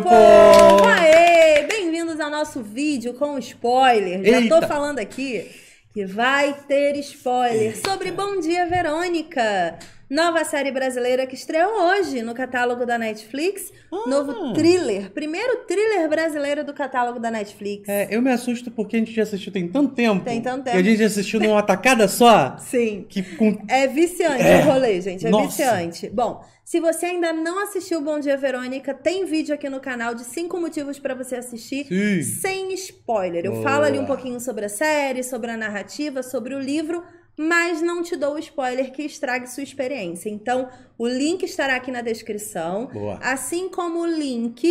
meu povo! Aê! Bem-vindos ao nosso vídeo com spoiler. Já Eita. tô falando aqui que vai ter spoiler Eita. sobre Bom Dia Verônica. Nova série brasileira que estreou hoje no catálogo da Netflix. Ah. Novo thriller. Primeiro thriller brasileiro do catálogo da Netflix. É, eu me assusto porque a gente já assistiu tem tanto tempo. Tem tanto tempo. E a gente já assistiu numa atacada só. Sim. Que com... É viciante é. o rolê, gente. É Nossa. viciante. Bom, se você ainda não assistiu Bom Dia Verônica, tem vídeo aqui no canal de cinco motivos para você assistir Sim. sem spoiler. Eu Boa. falo ali um pouquinho sobre a série, sobre a narrativa, sobre o livro mas não te dou o spoiler que estrague sua experiência. Então, o link estará aqui na descrição, Boa. assim como o link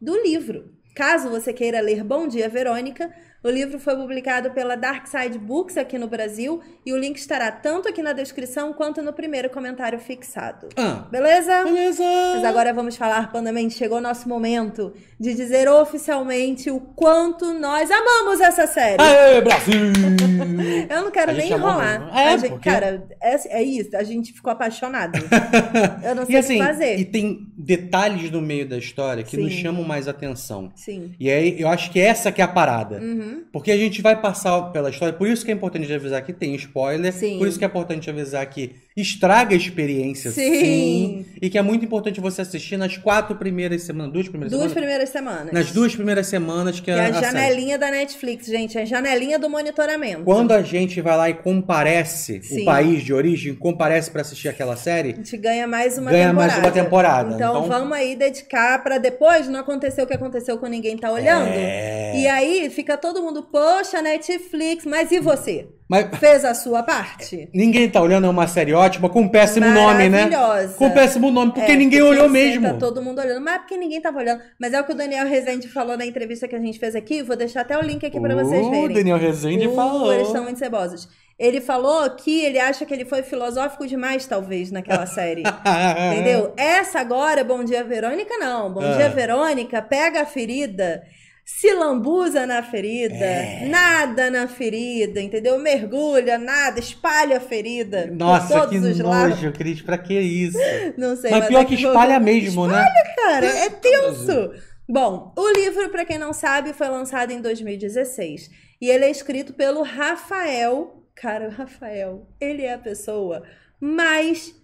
do livro. Caso você queira ler Bom Dia Verônica, o livro foi publicado pela Dark Side Books aqui no Brasil e o link estará tanto aqui na descrição quanto no primeiro comentário fixado. Ah, beleza? Beleza! Mas agora vamos falar, Pandaman, chegou o nosso momento de dizer oficialmente o quanto nós amamos essa série. Aê, Brasil! Eu não quero nem enrolar. É, gente, porque... Cara, é, é, isso, a gente ficou apaixonado. Eu não sei e, assim, o que assim, fazer. E tem detalhes no meio da história que Sim. nos chamam mais atenção. Sim. E aí eu acho que essa que é a parada. Uhum. Porque a gente vai passar pela história. Por isso que é importante avisar que tem spoiler. Sim. Por isso que é importante avisar que estraga a experiência, sim. sim. E que é muito importante você assistir nas quatro primeiras semanas. Duas primeiras duas semanas? primeiras semanas. Nas duas primeiras semanas que, que é a, a janelinha série. da Netflix, gente. É a janelinha do monitoramento. Quando a gente vai lá e comparece sim. o país de origem, comparece para assistir aquela série. A gente ganha mais uma ganha temporada. mais uma temporada. Então, então... vamos aí dedicar para depois não acontecer o que aconteceu com ninguém tá olhando. É... E aí fica todo mundo, poxa, Netflix, mas e você? Mas... Fez a sua parte? Ninguém tá olhando, é uma série ótima, com um péssimo nome, né? Com um péssimo nome, porque é, ninguém porque olhou mesmo. Tá todo mundo olhando, mas é porque ninguém tava olhando. Mas é o que o Daniel Rezende falou na entrevista que a gente fez aqui, vou deixar até o link aqui para uh, vocês verem. O Daniel Rezende uh, falou. Eles são muito cebosos. Ele falou que ele acha que ele foi filosófico demais, talvez, naquela série. Entendeu? Essa agora, Bom Dia Verônica, não. Bom ah. Dia Verônica, pega a ferida se lambuza na ferida, é. nada na ferida, entendeu? Mergulha, nada, espalha a ferida. Nossa, que nojo, lados. Cris, pra que isso? Não sei. Mas, mas pior é que, que espalha jogo... mesmo, espalha, né? Espalha, cara, é, é tenso. Bom, o livro, para quem não sabe, foi lançado em 2016 e ele é escrito pelo Rafael. Cara, o Rafael, ele é a pessoa mais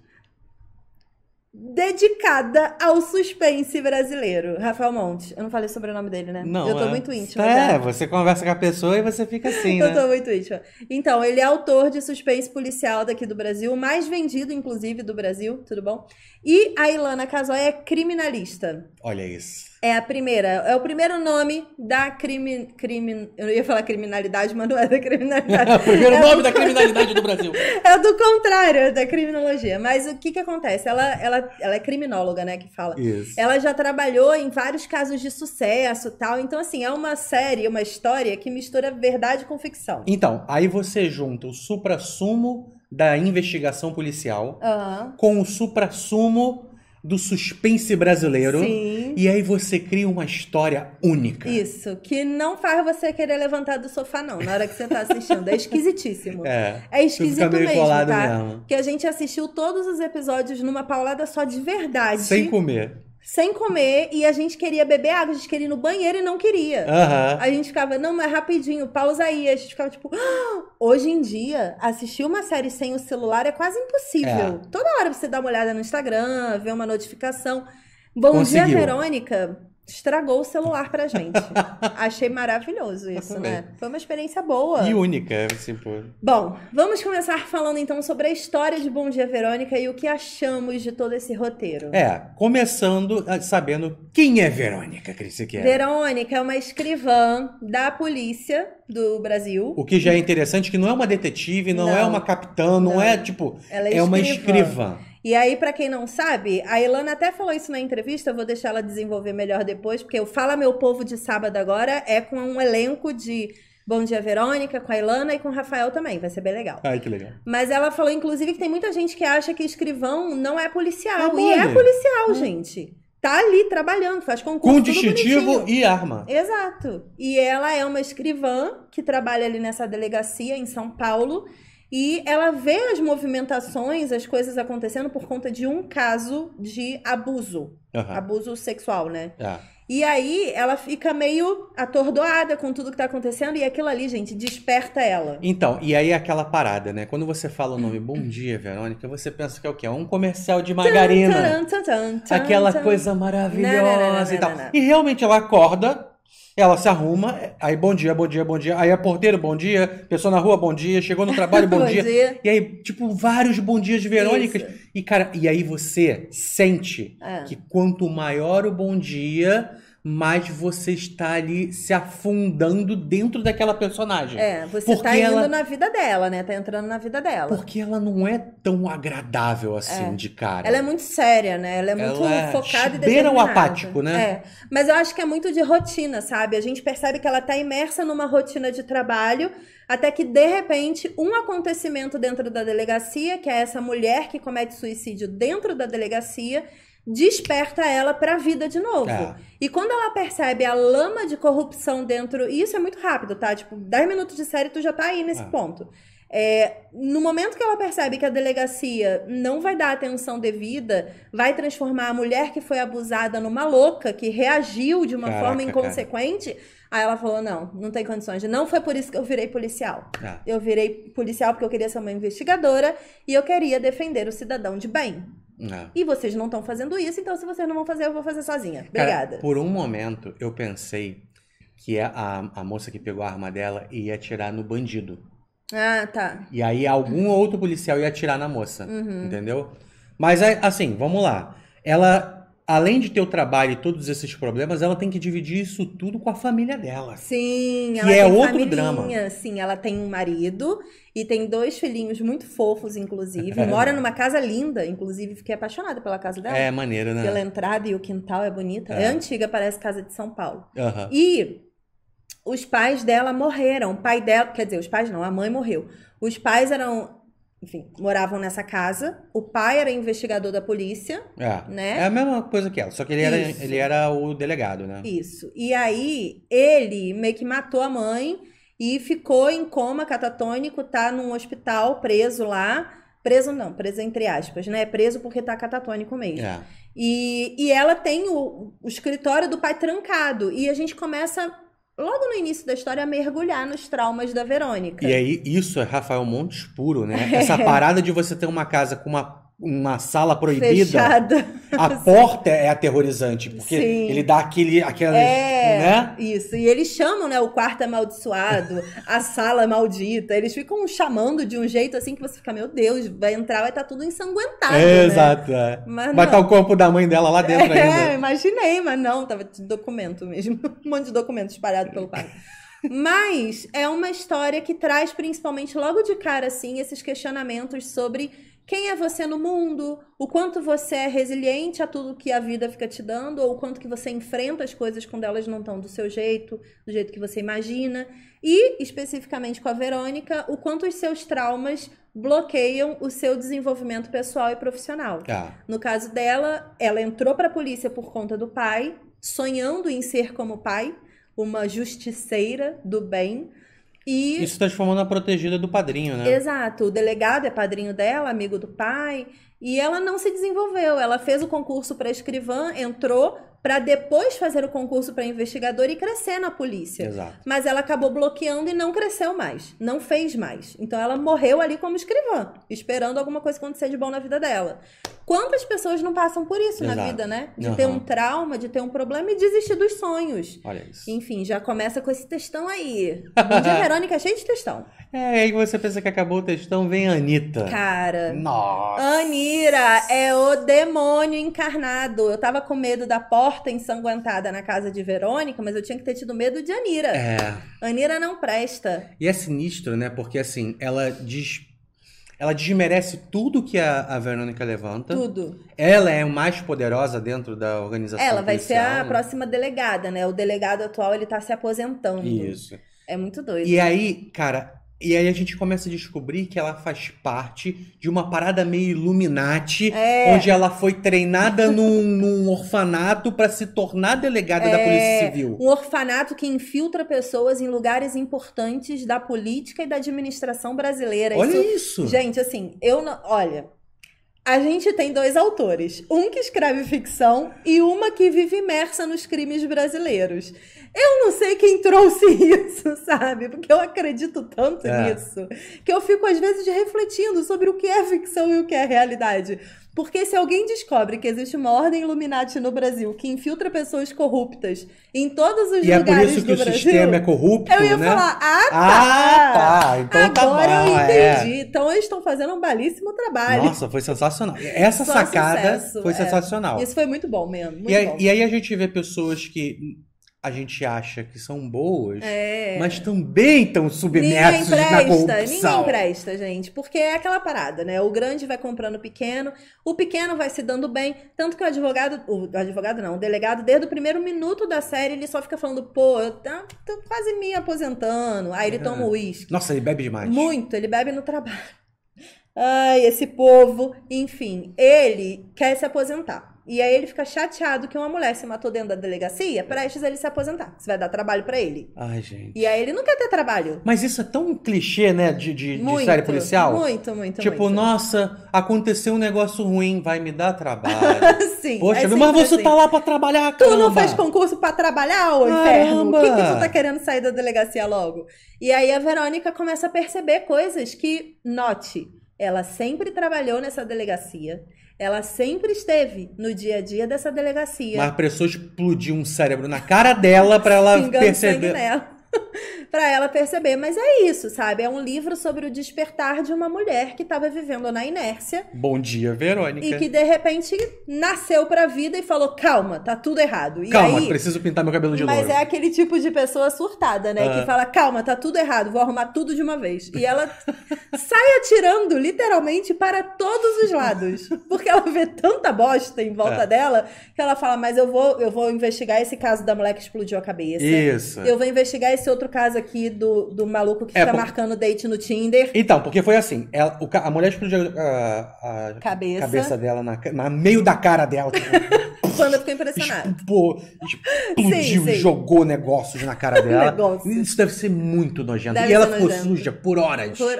dedicada ao suspense brasileiro. Rafael Montes. Eu não falei sobre o nome dele, né? Não. Eu tô é... muito íntima. É, você conversa com a pessoa e você fica assim, né? Eu tô muito íntima. Então, ele é autor de suspense policial daqui do Brasil, mais vendido, inclusive, do Brasil, tudo bom? E a Ilana Casoy é criminalista. Olha isso. É a primeira, é o primeiro nome da crime, crime, eu ia falar criminalidade, mas não é da criminalidade. é o primeiro é nome o... da criminalidade do Brasil. é do contrário é da criminologia. Mas o que que acontece? Ela, ela, ela é criminóloga, né, que fala. Isso. Ela já trabalhou em vários casos de sucesso, tal. Então assim, é uma série, uma história que mistura verdade com ficção. Então, aí você junta o supra-sumo da investigação policial uhum. com o supra-sumo do suspense brasileiro. Sim e aí você cria uma história única. Isso, que não faz você querer levantar do sofá, não, na hora que você tá assistindo. É esquisitíssimo. É, é esquisito mesmo, tá? Mesmo. Que a gente assistiu todos os episódios numa paulada só de verdade. Sem comer sem comer e a gente queria beber água, a gente queria ir no banheiro e não queria. Uhum. A gente ficava, não, mas rapidinho, pausa aí. A gente ficava tipo, ah! hoje em dia, assistir uma série sem o celular é quase impossível. É. Toda hora você dá uma olhada no Instagram, vê uma notificação. Bom Conseguiu. dia, Verônica. Estragou o celular pra gente. Achei maravilhoso isso, né? Foi uma experiência boa. E única, é, assim, pô. Bom, vamos começar falando então sobre a história de Bom Dia Verônica e o que achamos de todo esse roteiro. É, começando ah, sabendo quem é Verônica, Cris que é. Verônica é uma escrivã da polícia do Brasil. O que já é interessante que não é uma detetive, não, é não. é uma capitã, não, não, é tipo, Ela é, é escrivã. uma escrivã. E aí, para quem não sabe, a Ilana até falou isso na entrevista, eu vou deixar ela desenvolver melhor depois, porque o Fala Meu Povo de sábado agora é com um elenco de Bom Dia Verônica, com a Ilana e com o Rafael também, vai ser bem legal. Ai, que legal. Mas ela falou, inclusive, que tem muita gente que acha que escrivão não é policial. Tá e é policial, hum. gente tá ali trabalhando, faz concurso. Com distintivo e arma. Exato. E ela é uma escrivã que trabalha ali nessa delegacia em São Paulo. E ela vê as movimentações, as coisas acontecendo por conta de um caso de abuso. Uhum. Abuso sexual, né? É. E aí ela fica meio atordoada com tudo que tá acontecendo e aquilo ali, gente, desperta ela. Então, e aí aquela parada, né? Quando você fala o nome Bom Dia, Verônica, você pensa que é o quê? É um comercial de margarina. Aquela coisa maravilhosa e tal. E realmente ela acorda ela se arruma, aí bom dia, bom dia, bom dia. Aí é porteiro, bom dia. Pessoa na rua, bom dia. Chegou no trabalho, bom, bom dia. dia. E aí, tipo, vários bom dias de Verônica Isso. E, cara, e aí você sente é. que quanto maior o bom dia, mas você está ali se afundando dentro daquela personagem. É, você está indo ela... na vida dela, né? Tá entrando na vida dela. Porque ela não é tão agradável assim é. de cara. Ela é muito séria, né? Ela é muito ela é focada e determinada. o apático, né? É. Mas eu acho que é muito de rotina, sabe? A gente percebe que ela tá imersa numa rotina de trabalho até que de repente um acontecimento dentro da delegacia, que é essa mulher que comete suicídio dentro da delegacia, desperta ela para a vida de novo. É. E quando ela percebe a lama de corrupção dentro, e isso é muito rápido, tá? Tipo, 10 minutos de série tu já tá aí nesse é. ponto. É, no momento que ela percebe que a delegacia não vai dar atenção devida, vai transformar a mulher que foi abusada numa louca, que reagiu de uma Caraca, forma inconsequente, cara. aí ela falou: não, não tem condições. Não foi por isso que eu virei policial. Ah. Eu virei policial porque eu queria ser uma investigadora e eu queria defender o cidadão de bem. É. E vocês não estão fazendo isso, então se vocês não vão fazer, eu vou fazer sozinha. Obrigada. Cara, por um momento eu pensei que é a, a moça que pegou a arma dela ia atirar no bandido. Ah, tá. E aí algum outro policial ia atirar na moça, uhum. entendeu? Mas é, assim, vamos lá. Ela além de ter o trabalho e todos esses problemas, ela tem que dividir isso tudo com a família dela. Sim, ela que é outro drama. Sim, ela tem um marido e tem dois filhinhos muito fofos, inclusive. Mora numa casa linda, inclusive, fiquei apaixonada pela casa dela. É maneira, né? Pela entrada e o quintal é bonita. É, é antiga, parece casa de São Paulo. Uhum. E os pais dela morreram. O pai dela, quer dizer, os pais não, a mãe morreu. Os pais eram enfim, moravam nessa casa. O pai era investigador da polícia, é. né? É a mesma coisa que ela, só que ele era, ele era o delegado, né? Isso. E aí, ele meio que matou a mãe e ficou em coma catatônico, tá num hospital preso lá. Preso não, preso entre aspas, né? Preso porque tá catatônico mesmo. É. E, e ela tem o, o escritório do pai trancado. E a gente começa logo no início da história, mergulhar nos traumas da Verônica. E aí, isso é Rafael Montes puro, né? Essa parada de você ter uma casa com uma uma sala proibida, Fechada. a porta é aterrorizante, porque Sim. ele dá aquele, aquele é, né? Isso. E eles chamam, né, o quarto amaldiçoado, a sala maldita. Eles ficam chamando de um jeito assim que você fica, meu Deus, vai entrar, vai estar tá tudo ensanguentado, é, né? Exato. É. Mas vai estar tá o corpo da mãe dela lá dentro é, ainda. imaginei, mas não, tava de documento mesmo, um monte de documento espalhado pelo quarto. mas é uma história que traz principalmente logo de cara assim esses questionamentos sobre quem é você no mundo? O quanto você é resiliente a tudo que a vida fica te dando, ou o quanto que você enfrenta as coisas quando elas não estão do seu jeito, do jeito que você imagina. E, especificamente com a Verônica, o quanto os seus traumas bloqueiam o seu desenvolvimento pessoal e profissional. Ah. No caso dela, ela entrou para a polícia por conta do pai, sonhando em ser como pai, uma justiceira do bem e... Isso transformando a protegida do padrinho, né? Exato. O delegado é padrinho dela, amigo do pai. E ela não se desenvolveu. Ela fez o concurso para escrivã, entrou, para depois fazer o concurso para investigador e crescer na polícia. Exato. Mas ela acabou bloqueando e não cresceu mais, não fez mais. Então ela morreu ali como escrivã, esperando alguma coisa acontecer de bom na vida dela. Quantas pessoas não passam por isso Exato. na vida, né? De uhum. ter um trauma, de ter um problema e desistir dos sonhos. Olha isso. Enfim, já começa com esse textão aí. O dia, Verônica, é cheio de textão. É, aí você pensa que acabou o textão, vem a Anitta. Cara. Nossa. Anira é o demônio encarnado. Eu tava com medo da porta morta ensanguentada na casa de Verônica, mas eu tinha que ter tido medo de Anira. É. Anira não presta. E é sinistro, né? Porque assim, ela diz. Ela desmerece tudo que a, a Verônica levanta. Tudo. Ela é mais poderosa dentro da organização. Ela vai policial, ser a né? próxima delegada, né? O delegado atual ele tá se aposentando. Isso. É muito doido. E né? aí, cara, e aí a gente começa a descobrir que ela faz parte de uma parada meio Illuminati, é. onde ela foi treinada num, num orfanato para se tornar delegada é. da Polícia Civil. Um orfanato que infiltra pessoas em lugares importantes da política e da administração brasileira. Olha isso. isso. Gente, assim, eu não. Olha, a gente tem dois autores, um que escreve ficção e uma que vive imersa nos crimes brasileiros. Eu não sei quem trouxe isso, sabe? Porque eu acredito tanto é. nisso que eu fico às vezes refletindo sobre o que é ficção e o que é realidade. Porque se alguém descobre que existe uma ordem Illuminati no Brasil que infiltra pessoas corruptas em todos os e lugares do Brasil... é por isso que o Brasil, sistema é corrupto, Eu ia né? falar, ah tá! Ah, tá! tá. Então tá Agora tá bom, eu é. entendi. É. Então eles estão fazendo um balíssimo trabalho. Nossa, foi sensacional. Essa Só sacada sucesso, foi é. sensacional. Isso foi muito bom mesmo, muito e, aí, bom. e aí a gente vê pessoas que a gente acha que são boas, é. mas também estão submersas na corrupção. Ninguém presta, gente, porque é aquela parada, né? O grande vai comprando o pequeno, o pequeno vai se dando bem, tanto que o advogado, o advogado não, o delegado, desde o primeiro minuto da série, ele só fica falando, pô, eu tá, tô, quase me aposentando, aí ele é. toma o uísque. Nossa, ele bebe demais. Muito, ele bebe no trabalho. Ai, esse povo, enfim, ele quer se aposentar. E aí ele fica chateado que uma mulher se matou dentro da delegacia, prestes a ele se aposentar. Isso vai dar trabalho para ele. Ai, gente. E aí ele não quer ter trabalho. Mas isso é tão clichê, né, de, de, muito, de série policial? Muito, muito, Tipo, muito. nossa, aconteceu um negócio ruim, vai me dar trabalho. Sim. Poxa, é mas assim. você tá assim. lá para trabalhar, caramba. Tu não faz concurso para trabalhar, ô inferno? Por que, que tu tá querendo sair da delegacia logo? E aí a Verônica começa a perceber coisas que, note, ela sempre trabalhou nessa delegacia. Ela sempre esteve no dia a dia dessa delegacia. Mas a pessoa explodiu um cérebro na cara dela para ela perceber. Nela para ela perceber. Mas é isso, sabe? É um livro sobre o despertar de uma mulher que estava vivendo na inércia. Bom dia, Verônica. E que de repente nasceu para a vida e falou: calma, tá tudo errado. E calma, aí... preciso pintar meu cabelo de novo. Mas louro. é aquele tipo de pessoa surtada, né? Ah. Que fala: calma, tá tudo errado, vou arrumar tudo de uma vez. E ela sai atirando literalmente para todos os lados. Porque ela vê tanta bosta em volta é. dela que ela fala: mas eu vou, eu vou investigar esse caso da mulher que explodiu a cabeça. Isso. Eu vou investigar esse outro caso aqui do, do maluco que é, fica tá por... marcando date no Tinder. Então, porque foi assim: ela, o, a mulher explodiu a, a cabeça. cabeça. dela na, na, meio da cara dela. Tipo, Quando eu fiquei impressionada. Expô, explodiu, sim, sim. jogou negócios na cara dela. Isso deve ser muito nojento. Deve e ela ficou nojento. suja por horas. Por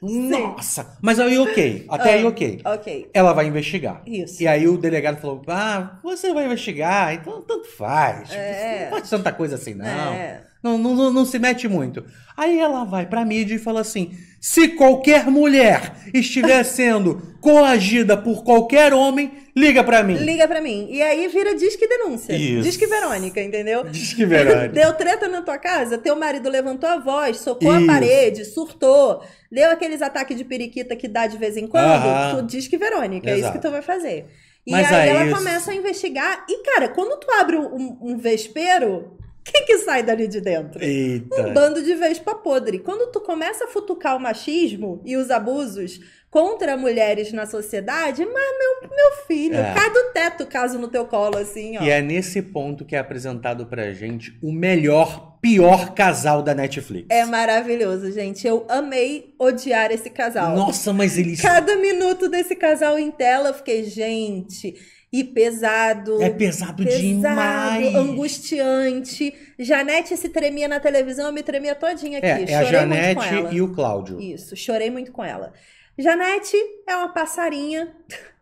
Nossa! Mas aí, ok. Até aí, ah, ok. Ok. Ela vai investigar. Isso. E aí o delegado falou: Ah, você vai investigar, então tanto faz. Tipo, é. Não faz tanta coisa assim, não. É. Não, não, não, se mete muito. Aí ela vai para a mídia e fala assim: se qualquer mulher estiver sendo coagida por qualquer homem, liga para mim. Liga para mim. E aí vira diz que denúncia. Isso. que Verônica, entendeu? diz que Verônica. Deu treta na tua casa, teu marido levantou a voz, socou Isso. a parede, surtou, deu aqueles ataques de periquita que dá de vez em quando, uh -huh. tu Verônica. Exato. É isso que tu vai fazer. E Mas aí, aí ela isso. começa a investigar. E, cara, quando tu abre um, um vespeiro, que que sai dali de dentro? Eita. Um bando de vespa podre. Quando tu começa a futucar o machismo e os abusos, contra mulheres na sociedade, mas meu, meu filho, é. cai do teto caso no teu colo, assim, ó. E é nesse ponto que é apresentado pra gente o melhor, pior casal da Netflix. É maravilhoso, gente. Eu amei odiar esse casal. Nossa, mas eles... Cada minuto desse casal em tela, eu fiquei, gente e pesado. É pesado, pesado demais. Angustiante. Janete se tremia na televisão, eu me tremia todinha aqui. É, é a Janete e o Cláudio. Isso, chorei muito com ela. Janete é uma passarinha.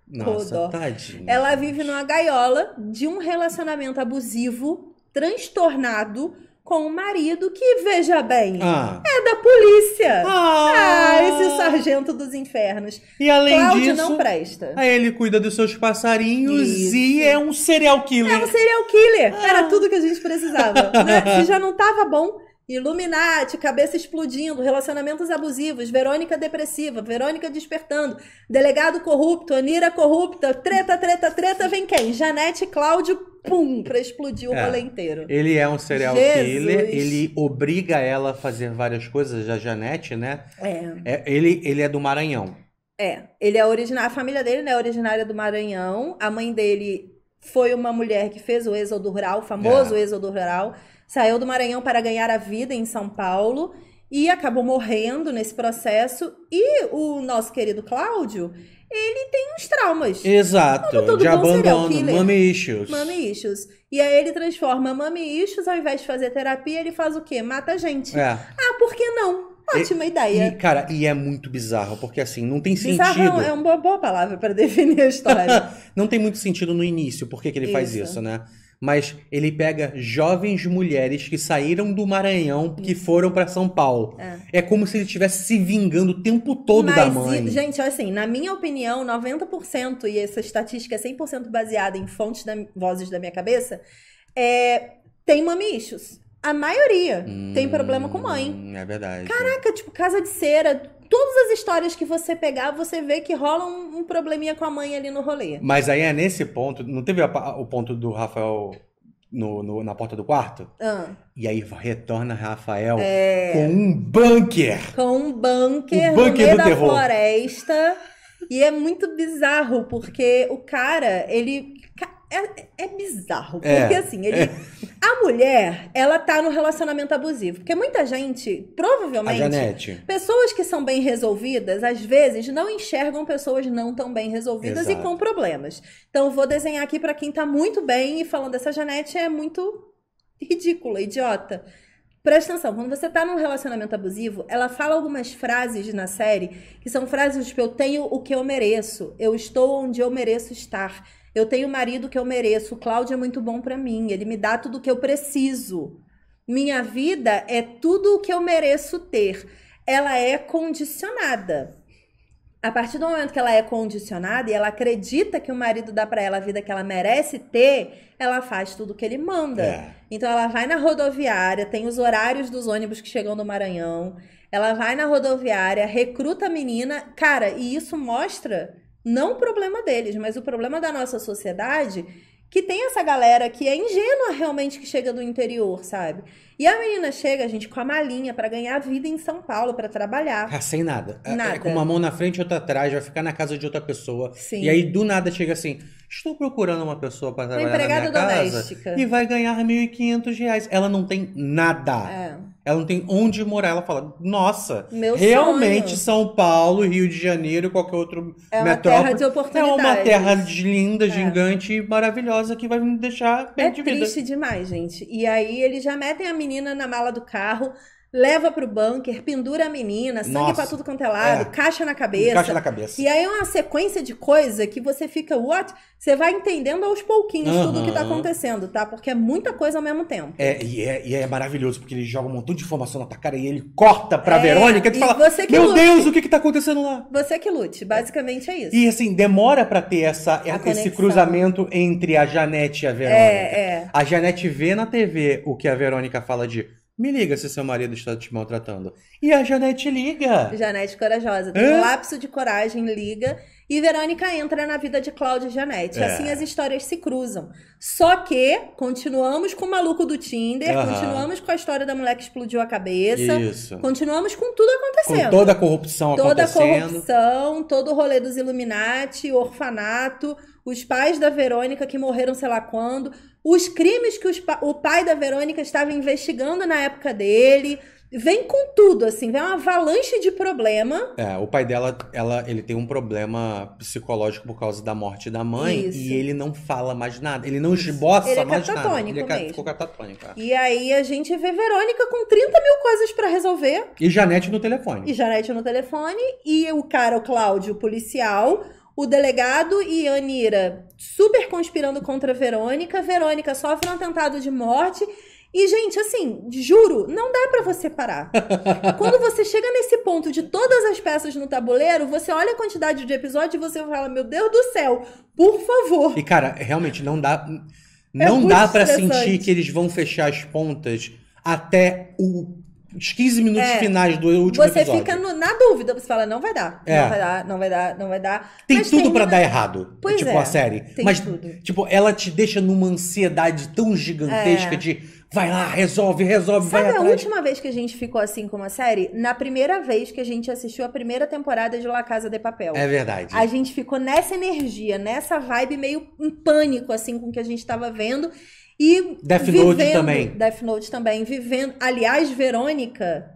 Nossa, Codó. tadinha. Ela vive numa gaiola de um relacionamento abusivo, transtornado, com o marido que, veja bem, ah. é da polícia. Ah. ah. esse sargento dos infernos. E além Cláudio disso, não presta. Aí ele cuida dos seus passarinhos Isso. e é um serial killer. É um serial killer. Ah. Era tudo que a gente precisava. Né? Se já não tava bom, Illuminati, cabeça explodindo, relacionamentos abusivos, Verônica depressiva, Verônica despertando, delegado corrupto, Anira corrupta, treta, treta, treta, vem quem? Janete, Cláudio, pum, pra explodir o é. rolê inteiro. Ele é um serial Jesus. killer, ele obriga ela a fazer várias coisas, a Janete, né? É. é ele, ele é do Maranhão. É, ele é originário, a família dele né, é originária do Maranhão, a mãe dele foi uma mulher que fez o êxodo rural, o famoso é. êxodo rural, saiu do Maranhão para ganhar a vida em São Paulo e acabou morrendo nesse processo. E o nosso querido Cláudio, ele tem uns traumas. Exato, de abandono, mami issues. Mami issues. E aí ele transforma mami issues, ao invés de fazer terapia, ele faz o quê? Mata a gente. É. Ah, por que não? Ótima e, ideia. E, cara, e é muito bizarro, porque assim, não tem bizarro sentido. Bizarro é uma boa, boa palavra para definir a história. não tem muito sentido no início, por que, que ele isso. faz isso, né? mas ele pega jovens mulheres que saíram do Maranhão que foram para São Paulo. É. é. como se ele estivesse se vingando o tempo todo mas, da mãe. E, gente, assim, na minha opinião, 90%, e essa estatística é 100% baseada em fontes da, vozes da minha cabeça, é, tem mamichos. A maioria hum, tem problema com mãe. Hum, é verdade. Caraca, tipo, casa de cera, todas as histórias que você pegar, você vê que rola um, um probleminha com a mãe ali no rolê. Mas aí é nesse ponto, não teve a, o ponto do Rafael no, no, na porta do quarto. Ah. E aí retorna Rafael é... com um bunker. Com um bunker, o bunker no meio da floresta. E é muito bizarro, porque o cara, ele. É, é bizarro, é. porque é. assim, ele. É. A mulher, ela tá no relacionamento abusivo. Porque muita gente, provavelmente. Janete. Pessoas que são bem resolvidas, às vezes, não enxergam pessoas não tão bem resolvidas Exato. e com problemas. Então, vou desenhar aqui para quem tá muito bem e falando, essa Janete é muito ridícula, idiota. Presta atenção, quando você tá num relacionamento abusivo, ela fala algumas frases na série que são frases tipo: eu tenho o que eu mereço, eu estou onde eu mereço estar. Eu tenho o marido que eu mereço, o Cláudio é muito bom para mim, ele me dá tudo o que eu preciso. Minha vida é tudo o que eu mereço ter. Ela é condicionada. A partir do momento que ela é condicionada e ela acredita que o marido dá para ela a vida que ela merece ter, ela faz tudo que ele manda. É. Então ela vai na rodoviária, tem os horários dos ônibus que chegam do Maranhão. Ela vai na rodoviária, recruta a menina. Cara, e isso mostra não o problema deles, mas o problema da nossa sociedade que tem essa galera que é ingênua realmente que chega do interior, sabe? E a menina chega, gente, com a malinha para ganhar vida em São Paulo, para trabalhar. Ah, sem nada. É, é nada. É, com uma mão na frente e outra atrás, vai ficar na casa de outra pessoa. Sim. E aí do nada chega assim: estou procurando uma pessoa para trabalhar uma empregada na minha doméstica. casa. E vai ganhar R$ 1.500. Ela não tem nada. É. Ela não tem onde morar. Ela fala, nossa, Meu realmente sonho. São Paulo, Rio de Janeiro qualquer outro é metrópole. É uma terra de linda, é. gigante e maravilhosa que vai me deixar bem é de vida. É triste demais, gente. E aí eles já metem a menina na mala do carro leva pro bunker, pendura a menina, sangue Nossa. pra tudo quanto é lado, é. caixa na cabeça. Caixa na cabeça. E aí é uma sequência de coisa que você fica, what? Você vai entendendo aos pouquinhos uhum. tudo o que tá acontecendo, tá? Porque é muita coisa ao mesmo tempo. É e, é, e é, maravilhoso, porque ele joga um montão de informação na tua cara e ele corta pra é, Verônica e tu fala, você que meu lute. Deus, o que que tá acontecendo lá? Você que lute, basicamente é isso. E assim, demora pra ter essa, esse cruzamento entre a Janete e a Verônica. É, é. A Janete vê na TV o que a Verônica fala de me liga se seu marido está te maltratando. E a Janete liga. Janete corajosa. Tem um lapso de coragem, liga. E Verônica entra na vida de Cláudia e Janete. É. Assim as histórias se cruzam. Só que continuamos com o maluco do Tinder, continuamos com a história da mulher que explodiu a cabeça. Isso. Continuamos com tudo acontecendo. Com toda a corrupção toda acontecendo. Toda a corrupção, todo o rolê dos Illuminati, orfanato os pais da Verônica que morreram sei lá quando, os crimes que os, o pai da Verônica estava investigando na época dele. Vem com tudo, assim, vem uma avalanche de problema. É, o pai dela, ela, ele tem um problema psicológico por causa da morte da mãe Isso. e ele não fala mais nada, ele não Isso. esboça ele é mais nada. Ele é mesmo. ficou catatônico. É. E aí a gente vê Verônica com 30 mil coisas para resolver. E Janete no telefone. E Janete no telefone e o cara, o Cláudio, o policial, o delegado e Anira super conspirando contra a Verônica. Verônica sofre um atentado de morte. E, gente, assim, juro, não dá para você parar. Quando você chega nesse ponto de todas as peças no tabuleiro, você olha a quantidade de episódios e você fala, meu Deus do céu, por favor. E, cara, realmente não dá. É não é dá para sentir que eles vão fechar as pontas até o os 15 minutos é, finais do último você episódio. Você fica no, na dúvida, você fala, não vai dar. É. Não vai dar, não vai dar, não vai dar. Tem Mas tudo termina... para dar errado. Pois tipo, é. a série. Tem Mas, tudo. tipo, ela te deixa numa ansiedade tão gigantesca é. de. Vai lá, resolve, resolve, Sabe vai Sabe a última vez que a gente ficou assim com uma série? Na primeira vez que a gente assistiu a primeira temporada de La Casa de Papel. É verdade. A gente ficou nessa energia, nessa vibe meio em pânico, assim, com o que a gente estava vendo. E Death vivendo, Note também. Death Note também, vivendo. Aliás, Verônica.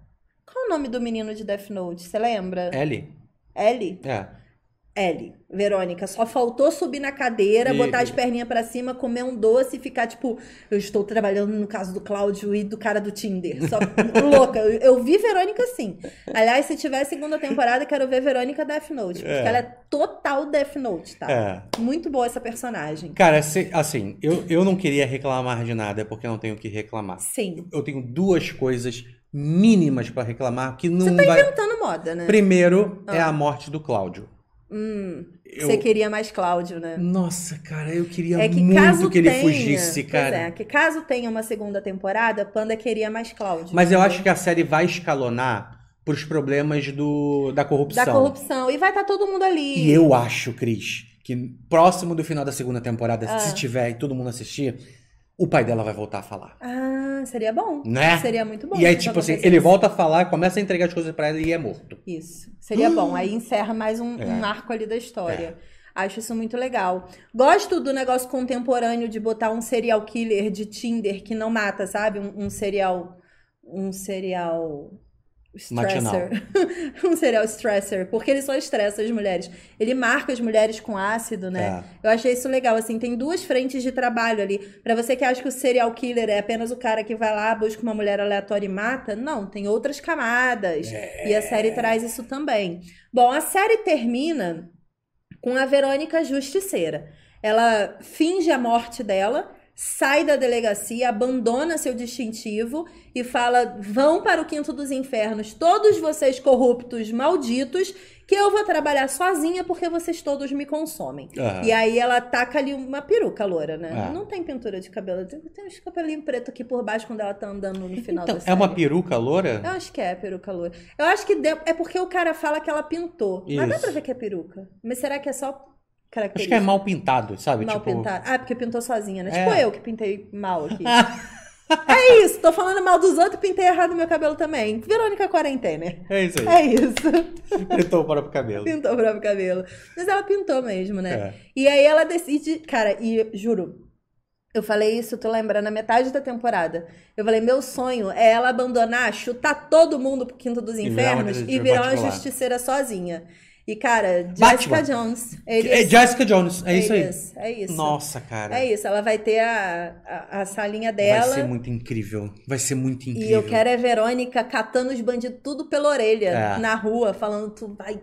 Qual é o nome do menino de Death Note? Você lembra? Ellie. Ellie? É. L, Verônica, só faltou subir na cadeira, botar as perninhas para cima, comer um doce e ficar tipo, eu estou trabalhando no caso do Cláudio e do cara do Tinder. Só louca. Eu, eu, vi Verônica sim. Aliás, se tiver segunda temporada, quero ver Verônica Death Note, porque é. ela é total Death Note, tá? É. Muito boa essa personagem. Cara, assim, eu, eu não queria reclamar de nada, é porque não tenho o que reclamar. Sim. Eu tenho duas coisas mínimas para reclamar que não Você tá vai... inventando moda, né? Primeiro é ah. é a morte do Cláudio. Hum, eu... Você queria mais Cláudio, né? Nossa, cara, eu queria é que muito que ele tenha, fugisse, cara. é, que caso tenha uma segunda temporada, Panda queria mais Cláudio. Mas né? eu acho que a série vai escalonar pros problemas do, da corrupção. Da corrupção. E vai estar tá todo mundo ali. E eu acho, Cris, que próximo do final da segunda temporada, ah. se tiver e todo mundo assistir, o pai dela vai voltar a falar. Ah, seria bom. Né? Seria muito bom. E aí, tipo assim, ele volta a falar, começa a entregar as coisas para ela e é morto. Isso. Seria hum. bom. Ah! Aí encerra mais um, é. um arco ali da história. É. Acho isso muito legal. Gosto do negócio contemporâneo de botar um serial killer de Tinder que não mata, sabe? Um, um serial. Um serial stressor. um serial stressor, porque ele só estressa as mulheres. Ele marca as mulheres com ácido, né? É. Eu achei isso legal, assim, tem duas frentes de trabalho ali. Para você que acha que o serial killer é apenas o cara que vai lá, busca uma mulher aleatória e mata, não, tem outras camadas. É. E a é. série traz isso também. Bom, a série termina com a Verônica Justiceira. Ela finge a morte dela sai da delegacia, abandona seu distintivo e fala: vão para o quinto dos infernos, todos vocês corruptos, malditos, que eu vou trabalhar sozinha porque vocês todos me consomem. E aí ela taca ali uma peruca loura, né? É. Não tem pintura de cabelo, tem, tem uns cabelinhos preto aqui por baixo quando ela tá andando no final então, da série. É uma peruca loura? Eu acho que é peruca loura. Eu acho que de... é porque o cara fala que ela pintou. Isso. Mas dá pra ver que é peruca. Mas será que é só Acho que é mal pintado, sabe? Mal tipo... pintado. Ah, porque pintou sozinha, né? É. Tipo eu que pintei mal aqui. Ah. é isso, tô falando mal dos outros e pintei errado meu cabelo também. Verônica Quarentena. É isso aí. É isso. Pintou o próprio cabelo. Pintou o próprio cabelo. Mas ela pintou mesmo, né? É. E aí ela decide. Cara, e juro, eu falei isso, tu lembra, na metade da temporada. Eu falei, meu sonho é ela abandonar, chutar todo mundo pro Quinto dos Infernos e virar uma, e virar uma justiceira sozinha. E, cara, Jessica Batman. Jones. É Jessica Jones, é, é isso aí. Isso, é isso. Nossa, cara. É isso, ela vai ter a, a, a, salinha dela. Vai ser muito incrível. Vai ser muito incrível. E eu quero é Verônica catando os bandidos tudo pela orelha, é. na rua, falando, tu vai.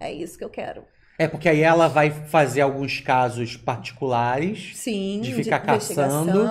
É isso que eu quero. É, porque aí ela vai fazer alguns casos particulares. Sim, de ficar de caçando.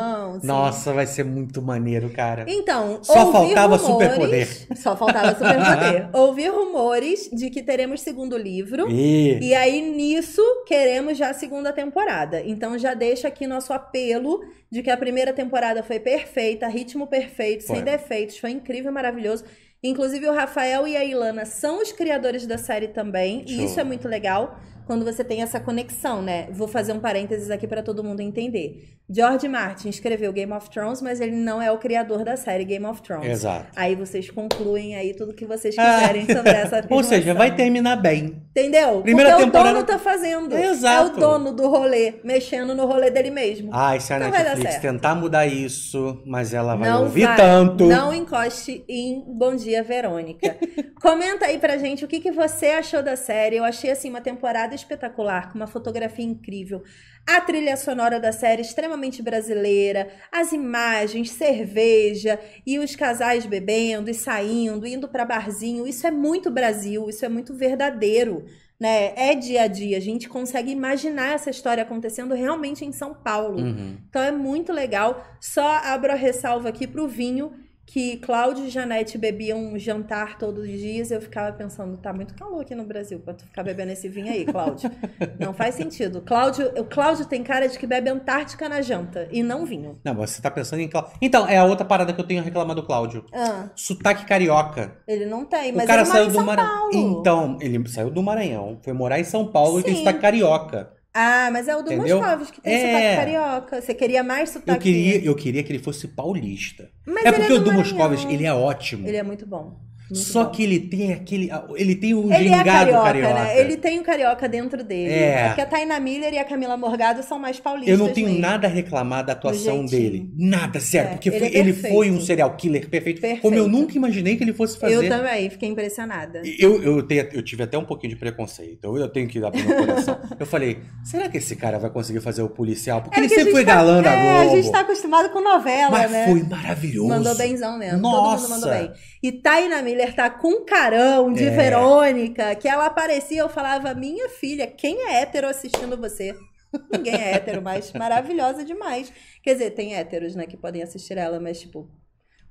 Sim. Nossa, vai ser muito maneiro, cara. Então, só faltava rumores, superpoder. Só faltava superpoder. ouvir rumores de que teremos segundo livro. E... e aí nisso queremos já a segunda temporada. Então já deixa aqui nosso apelo de que a primeira temporada foi perfeita, ritmo perfeito, foi. sem defeitos, foi incrível, maravilhoso. Inclusive, o Rafael e a Ilana são os criadores da série também, Show. e isso é muito legal quando você tem essa conexão, né? Vou fazer um parênteses aqui para todo mundo entender. George Martin escreveu Game of Thrones, mas ele não é o criador da série Game of Thrones. Exato. Aí vocês concluem aí tudo que vocês ah. quiserem ah. sobre essa afirmação. Ou seja, vai terminar bem. Entendeu? Primeira Porque temporada... o dono tá fazendo. Exato. É o dono do rolê, mexendo no rolê dele mesmo. Ah, se é então a então Netflix tentar mudar isso, mas ela vai não ouvir vai. tanto. Não encoste em Bom Dia, Verônica. Comenta aí pra gente o que, que você achou da série. Eu achei, assim, uma temporada espetacular, com uma fotografia incrível, a trilha sonora da série extremamente brasileira, as imagens, cerveja e os casais bebendo e saindo, indo para barzinho. Isso é muito Brasil, isso é muito verdadeiro. Né? É dia a dia, a gente consegue imaginar essa história acontecendo realmente em São Paulo. Uhum. Então é muito legal. Só abro a ressalva aqui pro vinho, que Cláudio e Janete bebiam um jantar todos os dias, eu ficava pensando, tá muito calor aqui no Brasil pra tu ficar bebendo esse vinho aí, Cláudio. não faz sentido. Cláudio, o Cláudio tem cara de que bebe Antártica na janta e não vinho. Não, você tá pensando em Cláudio. Então, é a outra parada que eu tenho reclamado do Cláudio. Ah. Sotaque carioca. Ele não tem, mas o cara ele saiu do Maranhão. Então, ele saiu do Maranhão, foi morar em São Paulo Sim. e tem sotaque carioca. Ah, mas é o do Entendeu? que tem é... sotaque carioca. Você queria mais sotaque? Eu queria, eu queria que ele fosse paulista. Mas é porque é do o do Moscovis, ele é ótimo. Ele é muito bom. Muito Só bom. que ele tem aquele. Ele tem o ele é gingado é carioca, carioca. Né? Ele tem o carioca dentro dele. É. Porque é a Taina Miller e a Camila Morgado são mais paulistas. Eu não tenho mesmo. nada a reclamar da atuação dele. Nada, sério É, porque ele, é foi, é ele, foi, um serial killer perfeito, perfeito, Como eu nunca imaginei que ele fosse fazer. Eu também, fiquei impressionada. Eu, eu, tenho, eu tive até um pouquinho de preconceito. Eu, eu tenho que dar meu coração. eu falei, será que esse cara vai conseguir fazer o policial? Porque é ele sempre foi tá, galã da Globo. a gente tá acostumado com novela, Mas né? foi maravilhoso. Mandou benzão mesmo. Nossa. Todo mundo mandou bem. E Taina Miller Miller tá com carão de é. Verônica, que ela aparecia, eu falava, minha filha, quem é hétero assistindo você? Ninguém é hétero mas Maravilhosa demais. Quer dizer, tem héteros, né, que podem assistir ela, mas, tipo,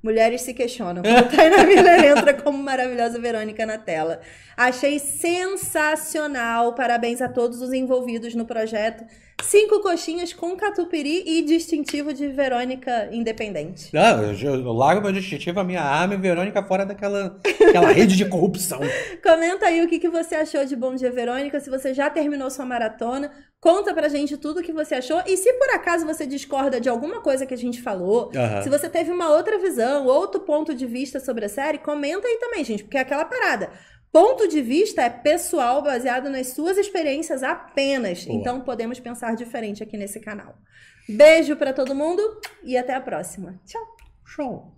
mulheres se questionam. Quando Taina Miller entra como maravilhosa Verônica na tela. Achei sensacional. Parabéns a todos os envolvidos no projeto. Cinco coxinhas com catupiry e distintivo de Verônica independente. Não, ah, eu, eu largo meu distintivo, a minha arma e Verônica fora daquela aquela rede de corrupção. Comenta aí o que, que você achou de Bom Dia Verônica, se você já terminou sua maratona. Conta pra gente tudo o que você achou e se por acaso você discorda de alguma coisa que a gente falou, uhum. se você teve uma outra visão, outro ponto de vista sobre a série, comenta aí também, gente, porque é aquela parada. Ponto de vista é pessoal, baseado nas suas experiências apenas. Boa. Então podemos pensar diferente aqui nesse canal. Beijo para todo mundo e até a próxima. Tchau. Show.